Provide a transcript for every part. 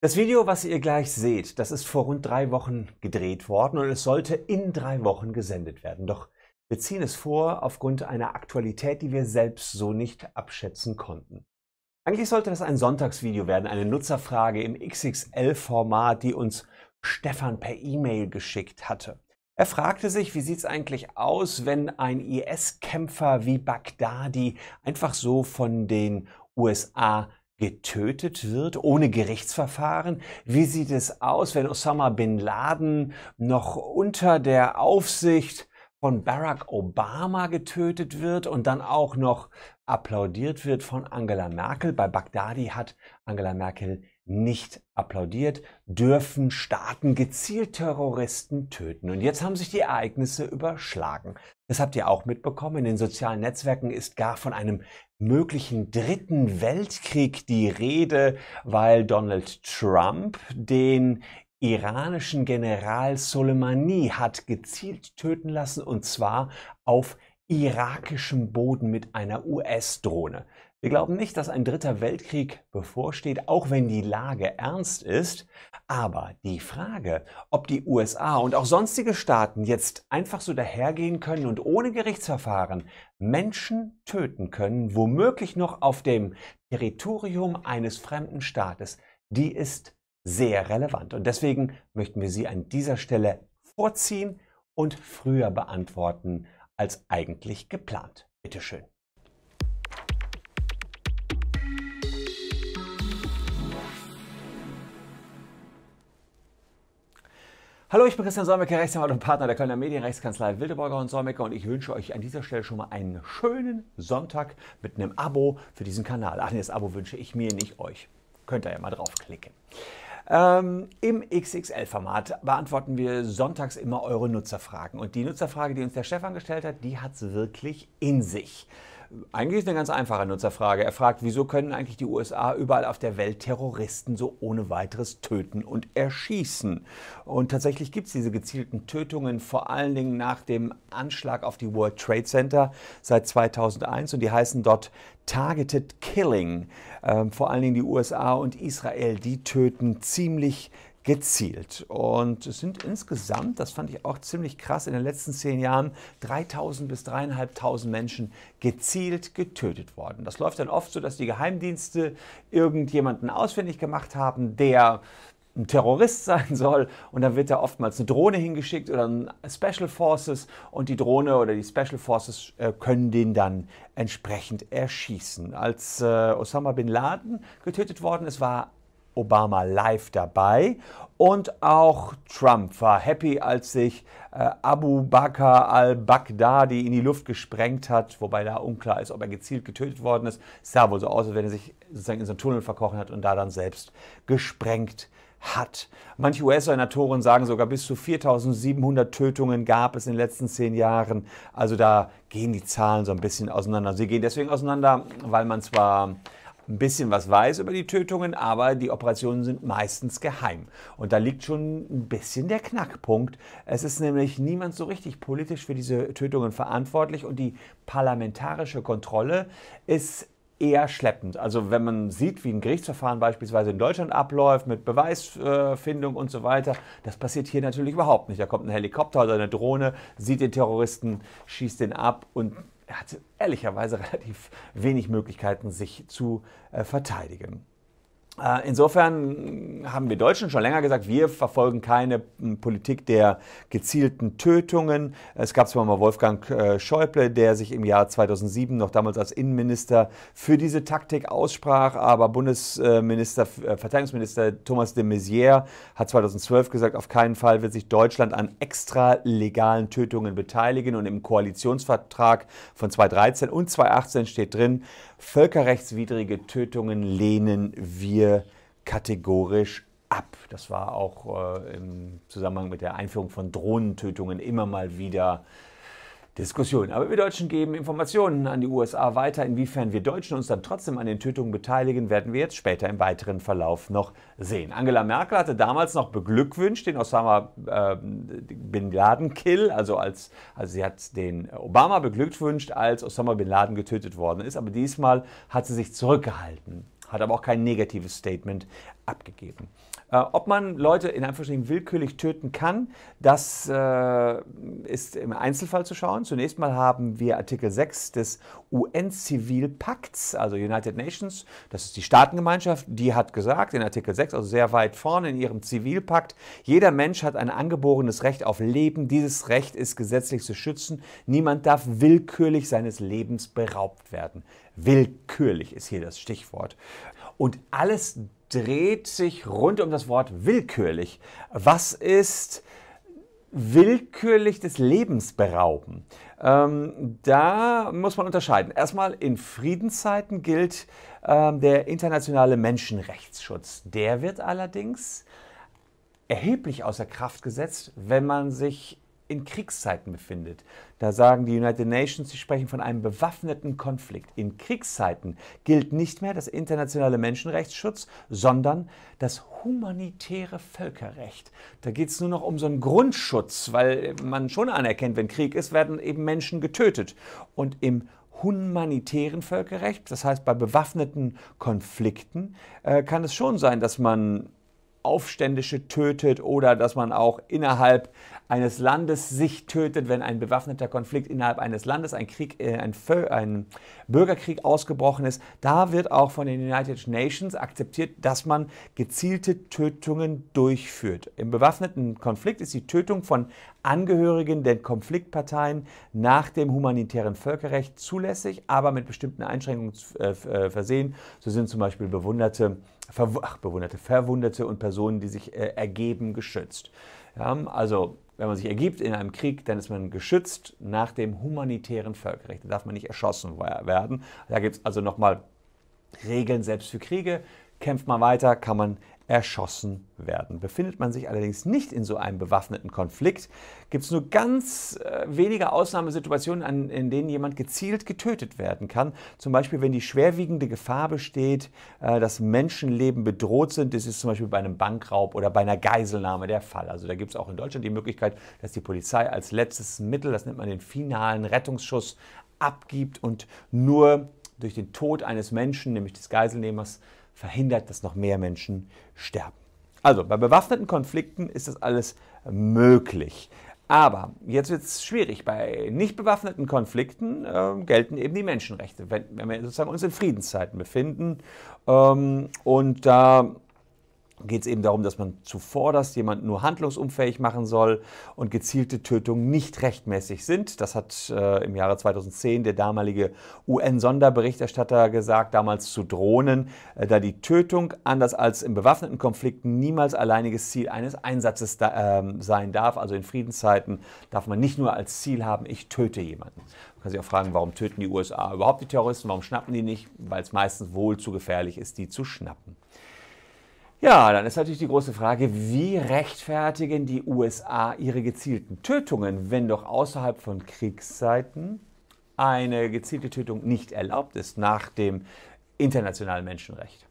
Das Video, was ihr gleich seht, das ist vor rund drei Wochen gedreht worden und es sollte in drei Wochen gesendet werden. Doch wir ziehen es vor aufgrund einer Aktualität, die wir selbst so nicht abschätzen konnten. Eigentlich sollte das ein Sonntagsvideo werden, eine Nutzerfrage im XXL-Format, die uns Stefan per E-Mail geschickt hatte. Er fragte sich, wie sieht es eigentlich aus, wenn ein IS-Kämpfer wie Baghdadi einfach so von den USA getötet wird, ohne Gerichtsverfahren? Wie sieht es aus, wenn Osama bin Laden noch unter der Aufsicht von Barack Obama getötet wird und dann auch noch applaudiert wird von Angela Merkel? Bei Bagdadi hat Angela Merkel nicht applaudiert, dürfen Staaten gezielt Terroristen töten. Und jetzt haben sich die Ereignisse überschlagen. Das habt ihr auch mitbekommen. In den sozialen Netzwerken ist gar von einem möglichen dritten Weltkrieg die Rede, weil Donald Trump den iranischen General Soleimani hat gezielt töten lassen und zwar auf irakischem Boden mit einer US-Drohne. Wir glauben nicht, dass ein dritter Weltkrieg bevorsteht, auch wenn die Lage ernst ist. Aber die Frage, ob die USA und auch sonstige Staaten jetzt einfach so dahergehen können und ohne Gerichtsverfahren Menschen töten können, womöglich noch auf dem Territorium eines fremden Staates, die ist sehr relevant. Und deswegen möchten wir sie an dieser Stelle vorziehen und früher beantworten als eigentlich geplant. Bitteschön. Hallo, ich bin Christian Solmecke, Rechtsanwalt und Partner der Kölner Medienrechtskanzlei Wildeborger und Solmecke und ich wünsche euch an dieser Stelle schon mal einen schönen Sonntag mit einem Abo für diesen Kanal. Ach nee, das Abo wünsche ich mir, nicht euch. Könnt ihr ja mal draufklicken. Ähm, Im XXL-Format beantworten wir sonntags immer eure Nutzerfragen. Und die Nutzerfrage, die uns der Stefan gestellt hat, die hat es wirklich in sich. Eigentlich ist eine ganz einfache Nutzerfrage. Er fragt, wieso können eigentlich die USA überall auf der Welt Terroristen so ohne weiteres töten und erschießen? Und tatsächlich gibt es diese gezielten Tötungen vor allen Dingen nach dem Anschlag auf die World Trade Center seit 2001 und die heißen dort Targeted Killing. Ähm, vor allen Dingen die USA und Israel, die töten ziemlich gezielt. Und es sind insgesamt, das fand ich auch ziemlich krass, in den letzten zehn Jahren 3000 bis 3.500 Menschen gezielt getötet worden. Das läuft dann oft so, dass die Geheimdienste irgendjemanden ausfindig gemacht haben, der ein Terrorist sein soll und dann wird da oftmals eine Drohne hingeschickt oder ein Special Forces und die Drohne oder die Special Forces äh, können den dann entsprechend erschießen. Als äh, Osama bin Laden getötet worden ist, war Obama live dabei und auch Trump war happy, als sich äh, Abu Bakr al-Baghdadi in die Luft gesprengt hat, wobei da unklar ist, ob er gezielt getötet worden ist. Es sah wohl so aus, als wenn er sich sozusagen in so einen Tunnel verkochen hat und da dann selbst gesprengt hat. Manche US-Senatoren sagen sogar, bis zu 4700 Tötungen gab es in den letzten zehn Jahren. Also da gehen die Zahlen so ein bisschen auseinander. Sie gehen deswegen auseinander, weil man zwar ein bisschen was weiß über die Tötungen, aber die Operationen sind meistens geheim. Und da liegt schon ein bisschen der Knackpunkt. Es ist nämlich niemand so richtig politisch für diese Tötungen verantwortlich und die parlamentarische Kontrolle ist eher schleppend. Also wenn man sieht, wie ein Gerichtsverfahren beispielsweise in Deutschland abläuft mit Beweisfindung und so weiter, das passiert hier natürlich überhaupt nicht. Da kommt ein Helikopter oder eine Drohne, sieht den Terroristen, schießt den ab und er hatte ehrlicherweise relativ wenig Möglichkeiten, sich zu äh, verteidigen. Äh, insofern haben wir Deutschen schon länger gesagt, wir verfolgen keine hm, Politik der gezielten Tötungen. Es gab zwar mal Wolfgang äh, Schäuble, der sich im Jahr 2007 noch damals als Innenminister für diese Taktik aussprach, aber Bundesminister, äh, Verteidigungsminister Thomas de Maizière hat 2012 gesagt, auf keinen Fall wird sich Deutschland an extra legalen Tötungen beteiligen und im Koalitionsvertrag von 2013 und 2018 steht drin, Völkerrechtswidrige Tötungen lehnen wir kategorisch ab. Das war auch äh, im Zusammenhang mit der Einführung von Drohnentötungen immer mal wieder Diskussion. Aber wir Deutschen geben Informationen an die USA weiter. Inwiefern wir Deutschen uns dann trotzdem an den Tötungen beteiligen, werden wir jetzt später im weiteren Verlauf noch sehen. Angela Merkel hatte damals noch beglückwünscht den Osama äh, Bin Laden Kill, also, als, also sie hat den Obama beglückwünscht, als Osama Bin Laden getötet worden ist. Aber diesmal hat sie sich zurückgehalten, hat aber auch kein negatives Statement abgegeben. Äh, ob man Leute in Anführungsstrichen willkürlich töten kann, das äh, ist im Einzelfall zu schauen. Zunächst mal haben wir Artikel 6 des UN-Zivilpakts, also United Nations, das ist die Staatengemeinschaft, die hat gesagt, in Artikel 6, also sehr weit vorne in ihrem Zivilpakt, jeder Mensch hat ein angeborenes Recht auf Leben. Dieses Recht ist gesetzlich zu schützen. Niemand darf willkürlich seines Lebens beraubt werden. Willkürlich ist hier das Stichwort. Und alles dreht sich rund um das Wort willkürlich. Was ist willkürlich des Lebens berauben? Ähm, da muss man unterscheiden. Erstmal in Friedenszeiten gilt ähm, der internationale Menschenrechtsschutz. Der wird allerdings erheblich außer Kraft gesetzt, wenn man sich in Kriegszeiten befindet. Da sagen die United Nations, sie sprechen von einem bewaffneten Konflikt. In Kriegszeiten gilt nicht mehr das internationale Menschenrechtsschutz, sondern das humanitäre Völkerrecht. Da geht es nur noch um so einen Grundschutz, weil man schon anerkennt, wenn Krieg ist, werden eben Menschen getötet. Und im humanitären Völkerrecht, das heißt bei bewaffneten Konflikten, äh, kann es schon sein, dass man Aufständische tötet oder dass man auch innerhalb eines Landes sich tötet, wenn ein bewaffneter Konflikt innerhalb eines Landes, ein Krieg, äh, ein, ein, Bürgerkrieg ausgebrochen ist. Da wird auch von den United Nations akzeptiert, dass man gezielte Tötungen durchführt. Im bewaffneten Konflikt ist die Tötung von Angehörigen der Konfliktparteien nach dem humanitären Völkerrecht zulässig, aber mit bestimmten Einschränkungen äh, äh, versehen. So sind zum Beispiel bewunderte, Verw Ach, bewunderte Verwundete und Personen, die sich äh, ergeben, geschützt. Ja, also wenn man sich ergibt in einem Krieg, dann ist man geschützt nach dem humanitären Völkerrecht. Da darf man nicht erschossen werden. Da gibt es also nochmal Regeln selbst für Kriege. Kämpft man weiter, kann man erschossen werden. Befindet man sich allerdings nicht in so einem bewaffneten Konflikt, gibt es nur ganz äh, wenige Ausnahmesituationen, an, in denen jemand gezielt getötet werden kann. Zum Beispiel, wenn die schwerwiegende Gefahr besteht, äh, dass Menschenleben bedroht sind. Das ist zum Beispiel bei einem Bankraub oder bei einer Geiselnahme der Fall. Also da gibt es auch in Deutschland die Möglichkeit, dass die Polizei als letztes Mittel, das nennt man den finalen Rettungsschuss, abgibt und nur durch den Tod eines Menschen, nämlich des Geiselnehmers, verhindert, dass noch mehr Menschen sterben. Also bei bewaffneten Konflikten ist das alles möglich. Aber jetzt wird es schwierig. Bei nicht bewaffneten Konflikten äh, gelten eben die Menschenrechte, wenn, wenn, wir sozusagen uns in Friedenszeiten befinden. Ähm, und da geht es eben darum, dass man zuvorderst jemanden nur handlungsunfähig machen soll und gezielte Tötungen nicht rechtmäßig sind. Das hat äh, im Jahre 2010 der damalige UN-Sonderberichterstatter gesagt, damals zu Drohnen, äh, da die Tötung, anders als im bewaffneten Konflikt, niemals alleiniges Ziel eines Einsatzes da, äh, sein darf. Also in Friedenszeiten darf man nicht nur als Ziel haben, ich töte jemanden. Man kann sich auch fragen, warum töten die USA überhaupt die Terroristen, warum schnappen die nicht? Weil es meistens wohl zu gefährlich ist, die zu schnappen. Ja, dann ist natürlich die große Frage, wie rechtfertigen die USA ihre gezielten Tötungen, wenn doch außerhalb von Kriegszeiten eine gezielte Tötung nicht erlaubt ist nach dem internationalen Menschenrecht.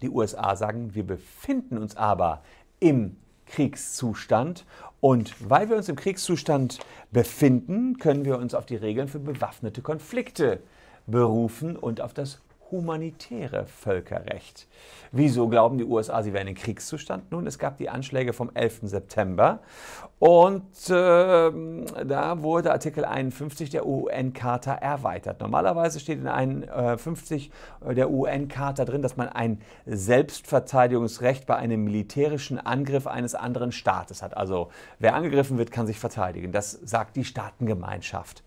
Die USA sagen, wir befinden uns aber im Kriegszustand und weil wir uns im Kriegszustand befinden, können wir uns auf die Regeln für bewaffnete Konflikte berufen und auf das humanitäre Völkerrecht. Wieso glauben die USA, sie wären in Kriegszustand? Nun, es gab die Anschläge vom 11. September und äh, da wurde Artikel 51 der UN-Charta erweitert. Normalerweise steht in 51 äh, der UN-Charta drin, dass man ein Selbstverteidigungsrecht bei einem militärischen Angriff eines anderen Staates hat. Also wer angegriffen wird, kann sich verteidigen. Das sagt die Staatengemeinschaft.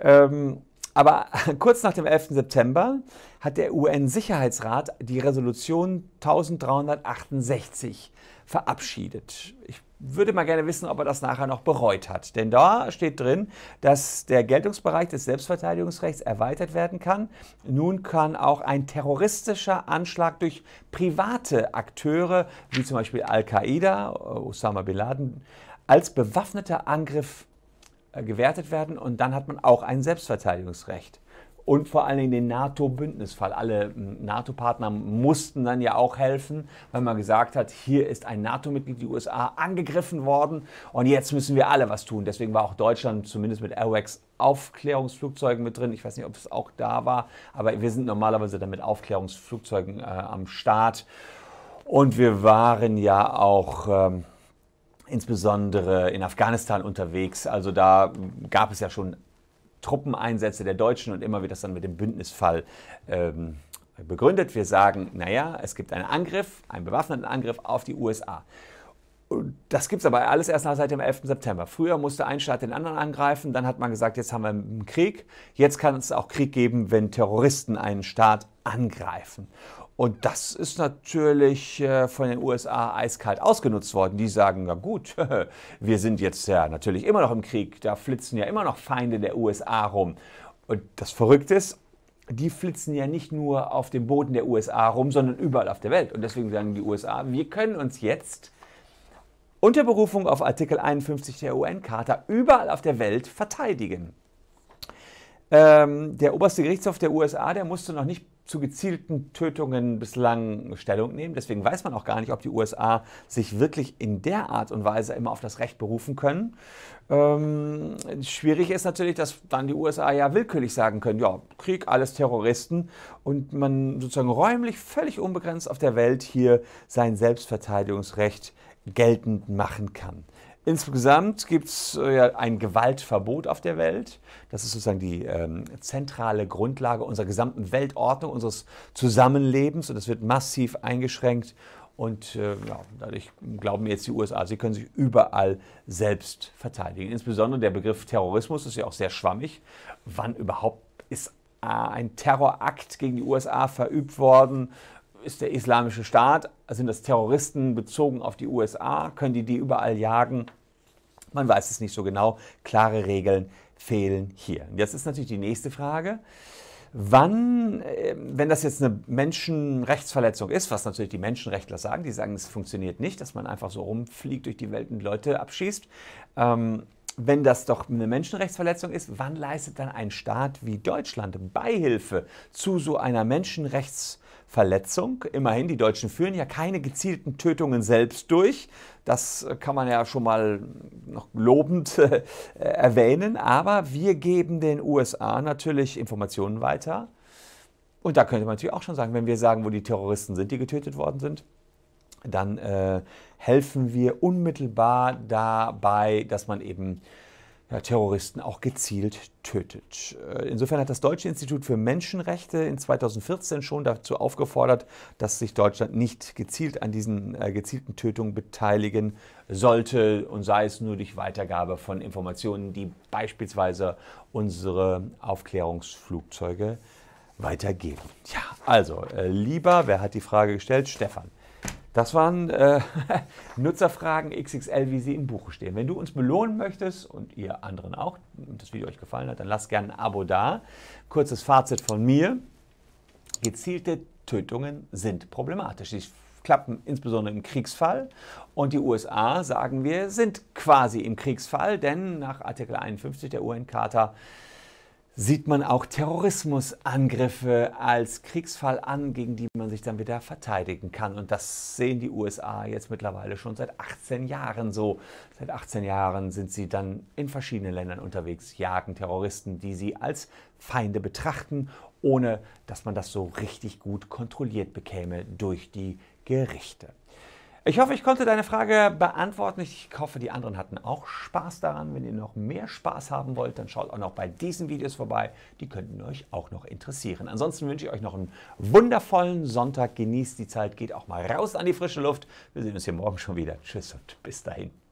Ähm, aber kurz nach dem 11. September hat der UN-Sicherheitsrat die Resolution 1368 verabschiedet. Ich würde mal gerne wissen, ob er das nachher noch bereut hat. Denn da steht drin, dass der Geltungsbereich des Selbstverteidigungsrechts erweitert werden kann. Nun kann auch ein terroristischer Anschlag durch private Akteure, wie zum Beispiel Al-Qaida, Osama bin Laden, als bewaffneter Angriff äh, gewertet werden und dann hat man auch ein Selbstverteidigungsrecht. Und vor allen Dingen den NATO-Bündnisfall. Alle hm, NATO-Partner mussten dann ja auch helfen, weil man gesagt hat, hier ist ein NATO-Mitglied, die USA, angegriffen worden und jetzt müssen wir alle was tun. Deswegen war auch Deutschland zumindest mit Airwax Aufklärungsflugzeugen mit drin. Ich weiß nicht, ob es auch da war, aber wir sind normalerweise dann mit Aufklärungsflugzeugen äh, am Start. Und wir waren ja auch ähm, insbesondere in Afghanistan unterwegs. Also da gab es ja schon Truppeneinsätze der Deutschen und immer wird das dann mit dem Bündnisfall ähm, begründet. Wir sagen, naja, es gibt einen Angriff, einen bewaffneten Angriff auf die USA. das gibt es aber alles erst seit dem 11. September. Früher musste ein Staat den anderen angreifen, dann hat man gesagt, jetzt haben wir einen Krieg, jetzt kann es auch Krieg geben, wenn Terroristen einen Staat angreifen. Und das ist natürlich äh, von den USA eiskalt ausgenutzt worden. Die sagen, na gut, wir sind jetzt ja natürlich immer noch im Krieg, da flitzen ja immer noch Feinde der USA rum. Und das Verrückte ist, die flitzen ja nicht nur auf dem Boden der USA rum, sondern überall auf der Welt. Und deswegen sagen die USA, wir können uns jetzt unter Berufung auf Artikel 51 der UN-Charta überall auf der Welt verteidigen. Ähm, der oberste Gerichtshof der USA, der musste noch nicht zu gezielten Tötungen bislang Stellung nehmen. Deswegen weiß man auch gar nicht, ob die USA sich wirklich in der Art und Weise immer auf das Recht berufen können. Ähm, schwierig ist natürlich, dass dann die USA ja willkürlich sagen können, ja, Krieg, alles Terroristen und man sozusagen räumlich völlig unbegrenzt auf der Welt hier sein Selbstverteidigungsrecht geltend machen kann. Insgesamt gibt es äh, ja ein Gewaltverbot auf der Welt. Das ist sozusagen die ähm, zentrale Grundlage unserer gesamten Weltordnung, unseres Zusammenlebens. Und das wird massiv eingeschränkt. Und äh, ja, dadurch glauben jetzt die USA, sie können sich überall selbst verteidigen. Insbesondere der Begriff Terrorismus ist ja auch sehr schwammig. Wann überhaupt ist äh, ein Terrorakt gegen die USA verübt worden? ist der islamische Staat, sind das Terroristen bezogen auf die USA, können die die überall jagen? Man weiß es nicht so genau. Klare Regeln fehlen hier. Jetzt ist natürlich die nächste Frage. Wann, ähm, wenn das jetzt eine Menschenrechtsverletzung ist, was natürlich die Menschenrechtler sagen, die sagen, es funktioniert nicht, dass man einfach so rumfliegt durch die Welt und Leute abschießt. Ähm, wenn das doch eine Menschenrechtsverletzung ist, wann leistet dann ein Staat wie Deutschland Beihilfe zu so einer Menschenrechtsverletzung? Verletzung. Immerhin, die Deutschen führen ja keine gezielten Tötungen selbst durch. Das kann man ja schon mal noch lobend äh, erwähnen. Aber wir geben den USA natürlich Informationen weiter. Und da könnte man natürlich auch schon sagen, wenn wir sagen, wo die Terroristen sind, die getötet worden sind, dann äh, helfen wir unmittelbar dabei, dass man eben ja, Terroristen auch gezielt tötet. Äh, insofern hat das Deutsche Institut für Menschenrechte in 2014 schon dazu aufgefordert, dass sich Deutschland nicht gezielt an diesen äh, gezielten Tötungen beteiligen sollte und sei es nur durch Weitergabe von Informationen, die beispielsweise unsere Aufklärungsflugzeuge weitergeben. Ja, also äh, lieber, wer hat die Frage gestellt? Stefan. Das waren äh, Nutzerfragen XXL, wie sie in Buche stehen. Wenn du uns belohnen möchtest und ihr anderen auch, und das Video euch gefallen hat, dann lasst gerne ein Abo da. Kurzes Fazit von mir. Gezielte Tötungen sind problematisch. Sie klappen insbesondere im Kriegsfall und die USA, sagen wir, sind quasi im Kriegsfall, denn nach Artikel 51 der UN-Charta sieht man auch Terrorismusangriffe als Kriegsfall an, gegen die man sich dann wieder verteidigen kann. Und das sehen die USA jetzt mittlerweile schon seit 18 Jahren so. Seit 18 Jahren sind sie dann in verschiedenen Ländern unterwegs, jagen Terroristen, die sie als Feinde betrachten, ohne dass man das so richtig gut kontrolliert bekäme durch die Gerichte. Ich hoffe, ich konnte deine Frage beantworten. Ich hoffe, die anderen hatten auch Spaß daran. Wenn ihr noch mehr Spaß haben wollt, dann schaut auch noch bei diesen Videos vorbei. Die könnten euch auch noch interessieren. Ansonsten wünsche ich euch noch einen wundervollen Sonntag. Genießt die Zeit, geht auch mal raus an die frische Luft. Wir sehen uns hier morgen schon wieder. Tschüss und bis dahin.